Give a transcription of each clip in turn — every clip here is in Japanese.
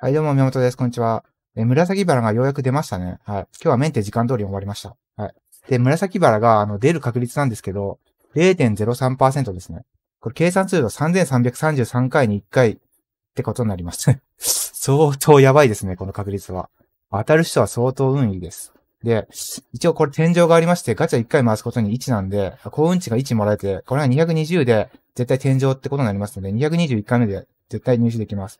はい、どうも、宮本です。こんにちは。え、紫バラがようやく出ましたね。はい。今日はメンテ時間通り終わりました。はい。で、紫バラが、あの、出る確率なんですけど、0.03%ですね。これ計算すると3333回に1回ってことになります。相当やばいですね、この確率は。当たる人は相当運いいです。で、一応これ天井がありまして、ガチャ1回回すことに1なんで、幸運値が1もらえて、これは220で絶対天井ってことになりますので、221回目で絶対入手できます。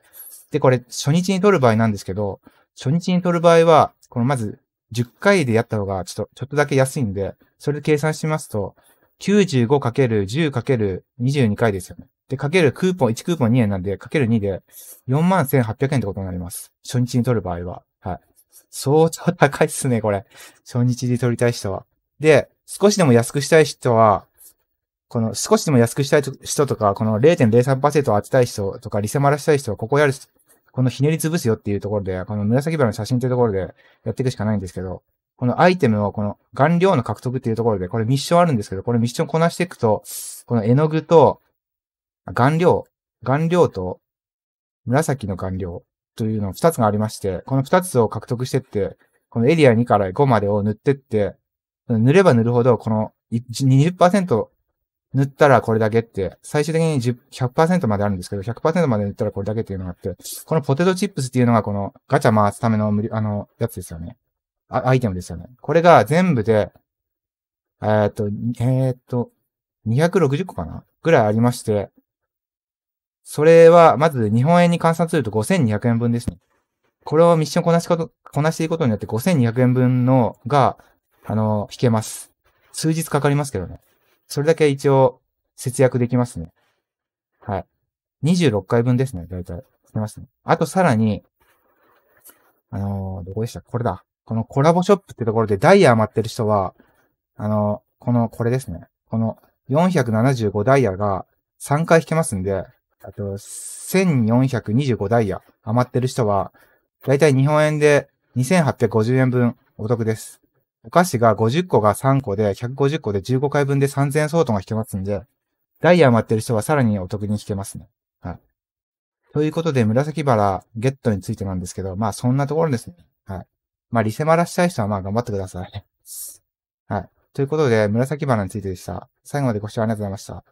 で、これ、初日に取る場合なんですけど、初日に取る場合は、このまず、10回でやった方が、ちょっと、ちょっとだけ安いんで、それで計算しますと、95×10×22 回ですよね。で、かけるクーポン、1クーポン2円なんで、かける2で、41,800円ってことになります。初日に取る場合は。はい。相当高いっすね、これ。初日で取りたい人は。で、少しでも安くしたい人は、この少しでも安くしたい人とか、この0.03%当てたい人とか、リセマラしたい人は、ここやる、このひねり潰すよっていうところで、この紫原の写真というところでやっていくしかないんですけど、このアイテムをこの顔料の獲得っていうところで、これミッションあるんですけど、これミッションこなしていくと、この絵の具と、顔料、顔料と、紫の顔料というの2つがありまして、この2つを獲得してって、このエリア2から5までを塗ってって、塗れば塗るほど、この20%塗ったらこれだけって、最終的に100%まであるんですけど、100%まで塗ったらこれだけっていうのがあって、このポテトチップスっていうのがこのガチャ回すための無理、あの、やつですよね。アイテムですよね。これが全部で、えー、っと、えー、っと、260個かなぐらいありまして、それは、まず日本円に換算すると5200円分ですね。これをミッションこなしこと、こなしていくことによって5200円分のが、あの、引けます。数日かかりますけどね。それだけ一応節約できますね。はい。26回分ですね、だいたい。してますね。あとさらに、あのー、どこでしたこれだ。このコラボショップってところでダイヤ余ってる人は、あのー、この、これですね。この475ダイヤが3回引けますんで、あと、1425ダイヤ余ってる人は、だいたい日本円で2850円分お得です。お菓子が50個が3個で、150個で15回分で3000円相当が引けますんで、ダイヤ余ってる人はさらにお得に引けますね。はい。ということで、紫バラゲットについてなんですけど、まあそんなところですね。はい。まあリセマラしたい人はまあ頑張ってください。はい。ということで、紫バラについてでした。最後までご視聴ありがとうございました。